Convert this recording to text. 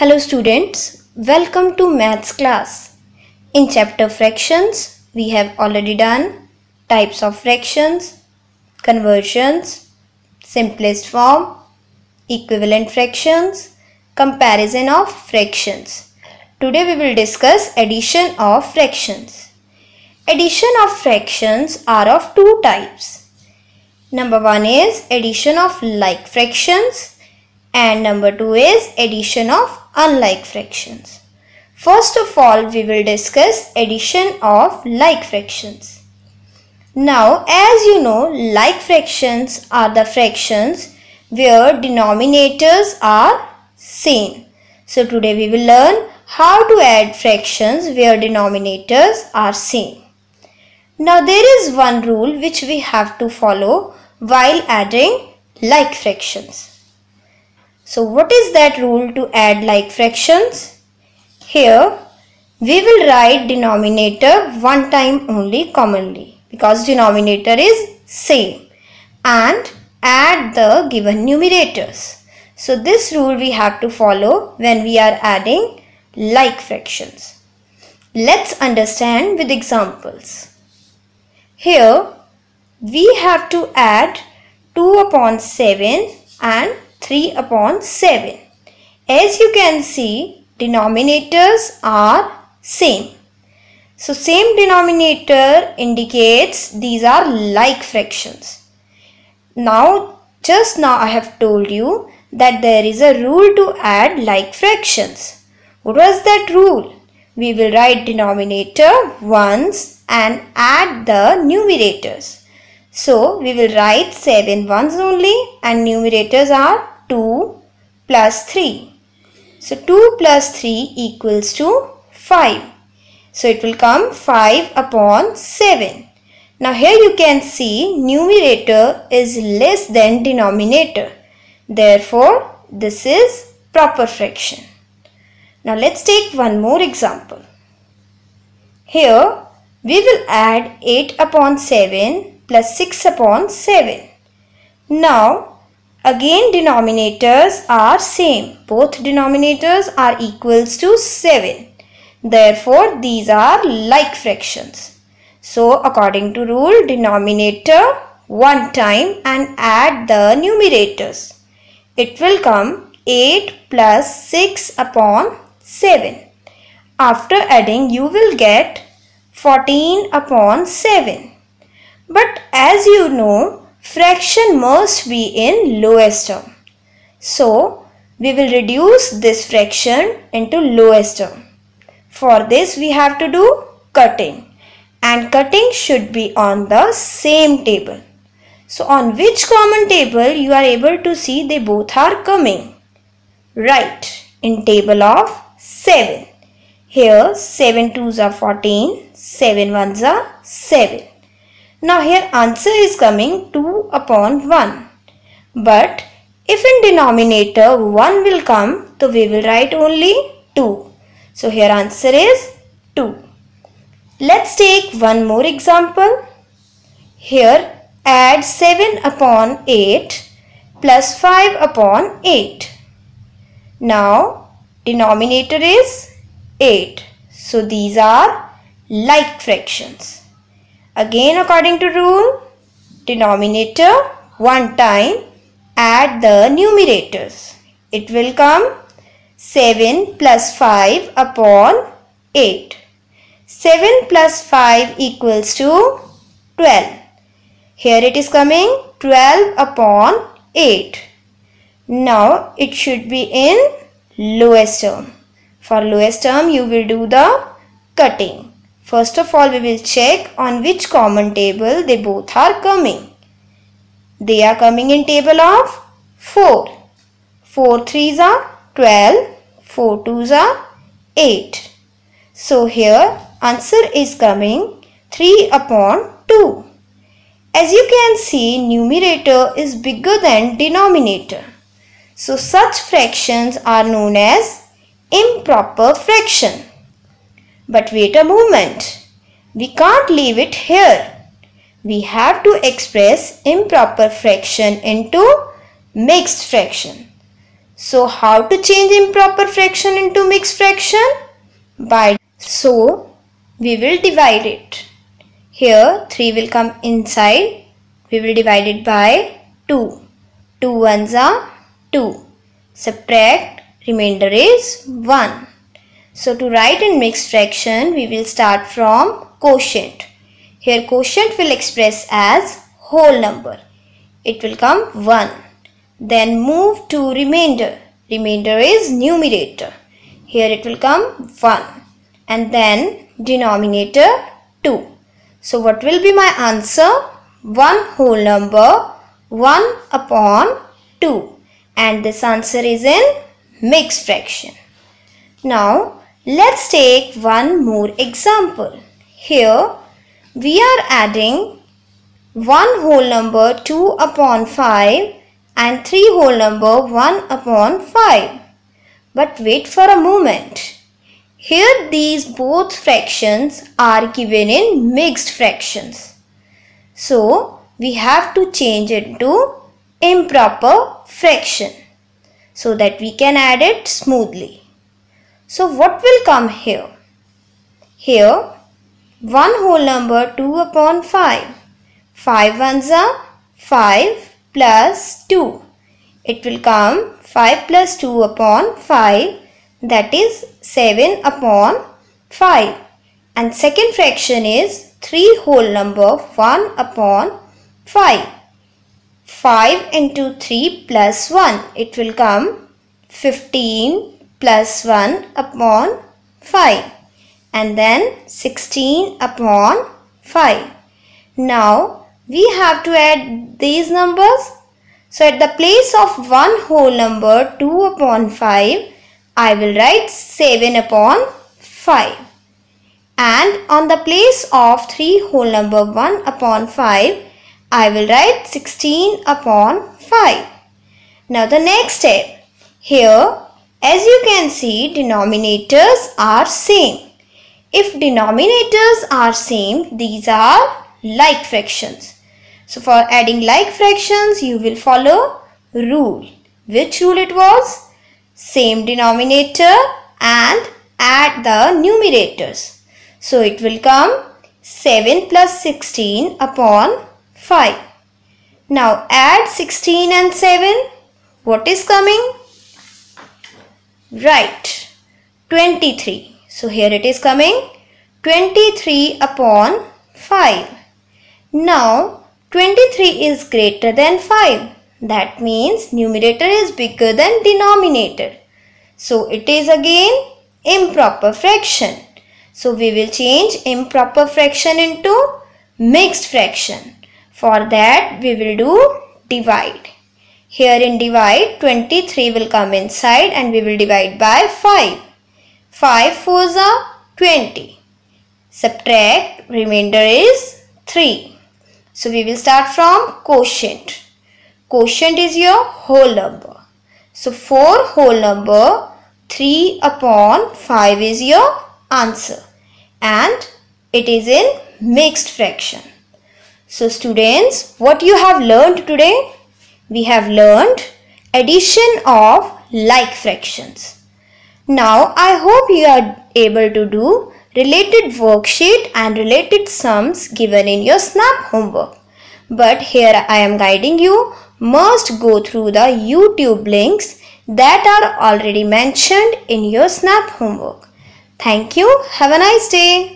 Hello students, welcome to maths class. In chapter fractions, we have already done types of fractions, conversions, simplest form, equivalent fractions, comparison of fractions. Today we will discuss addition of fractions. Addition of fractions are of two types. Number one is addition of like fractions and number 2 is addition of unlike fractions. First of all, we will discuss addition of like fractions. Now, as you know, like fractions are the fractions where denominators are same. So, today we will learn how to add fractions where denominators are same. Now, there is one rule which we have to follow while adding like fractions. So what is that rule to add like fractions? Here we will write denominator one time only commonly because denominator is same and add the given numerators. So this rule we have to follow when we are adding like fractions. Let's understand with examples. Here we have to add 2 upon 7 and 3 upon 7. As you can see, denominators are same. So same denominator indicates these are like fractions. Now just now I have told you that there is a rule to add like fractions. What was that rule? We will write denominator once and add the numerators. So we will write 7 ones only and numerators are 2 plus 3. So 2 plus 3 equals to 5. So it will come 5 upon 7. Now here you can see numerator is less than denominator. Therefore this is proper fraction. Now let's take one more example. Here we will add 8 upon 7 plus 6 upon 7. Now, again denominators are same. Both denominators are equals to 7. Therefore, these are like fractions. So, according to rule, denominator 1 time and add the numerators. It will come 8 plus 6 upon 7. After adding, you will get 14 upon 7. But as you know, fraction must be in lowest term. So, we will reduce this fraction into lowest term. For this, we have to do cutting. And cutting should be on the same table. So, on which common table you are able to see they both are coming? Right, in table of 7. Here 7 2s are 14, 7 1s are 7. Now here answer is coming 2 upon 1. But if in denominator 1 will come, so we will write only 2. So here answer is 2. Let's take one more example. Here add 7 upon 8 plus 5 upon 8. Now denominator is 8. So these are like fractions. Again according to rule, denominator 1 time add the numerators. It will come 7 plus 5 upon 8. 7 plus 5 equals to 12. Here it is coming 12 upon 8. Now it should be in lowest term. For lowest term you will do the cutting. First of all, we will check on which common table they both are coming. They are coming in table of 4. 4 threes are 12, 4 twos are 8. So here answer is coming 3 upon 2. As you can see, numerator is bigger than denominator. So such fractions are known as improper fraction. But wait a moment. We can't leave it here. We have to express improper fraction into mixed fraction. So how to change improper fraction into mixed fraction? By so we will divide it. Here 3 will come inside. We will divide it by 2. 2 ones are 2. Subtract remainder is 1. So to write in mixed fraction, we will start from quotient. Here quotient will express as whole number. It will come 1. Then move to remainder. Remainder is numerator. Here it will come 1. And then denominator 2. So what will be my answer? 1 whole number 1 upon 2. And this answer is in mixed fraction. Now Let's take one more example. Here we are adding 1 whole number 2 upon 5 and 3 whole number 1 upon 5. But wait for a moment. Here these both fractions are given in mixed fractions. So we have to change it to improper fraction so that we can add it smoothly. So what will come here? Here 1 whole number 2 upon 5. 5 ones are 5 plus 2. It will come 5 plus 2 upon 5 that is 7 upon 5. And second fraction is 3 whole number 1 upon 5. 5 into 3 plus 1 it will come 15 plus 1 upon 5 and then 16 upon 5. Now we have to add these numbers. So at the place of one whole number 2 upon 5 I will write 7 upon 5 and on the place of 3 whole number 1 upon 5 I will write 16 upon 5. Now the next step here as you can see, denominators are same. If denominators are same, these are like fractions. So for adding like fractions, you will follow rule. Which rule it was? Same denominator and add the numerators. So it will come 7 plus 16 upon 5. Now add 16 and 7. What is coming? Right. 23. So here it is coming. 23 upon 5. Now 23 is greater than 5. That means numerator is bigger than denominator. So it is again improper fraction. So we will change improper fraction into mixed fraction. For that we will do divide. Here in divide, 23 will come inside and we will divide by 5. 5 fours are 20. Subtract, remainder is 3. So we will start from quotient. Quotient is your whole number. So 4 whole number, 3 upon 5 is your answer. And it is in mixed fraction. So students, what you have learned today? we have learned addition of like fractions. Now I hope you are able to do related worksheet and related sums given in your SNAP homework. But here I am guiding you must go through the YouTube links that are already mentioned in your SNAP homework. Thank you. Have a nice day.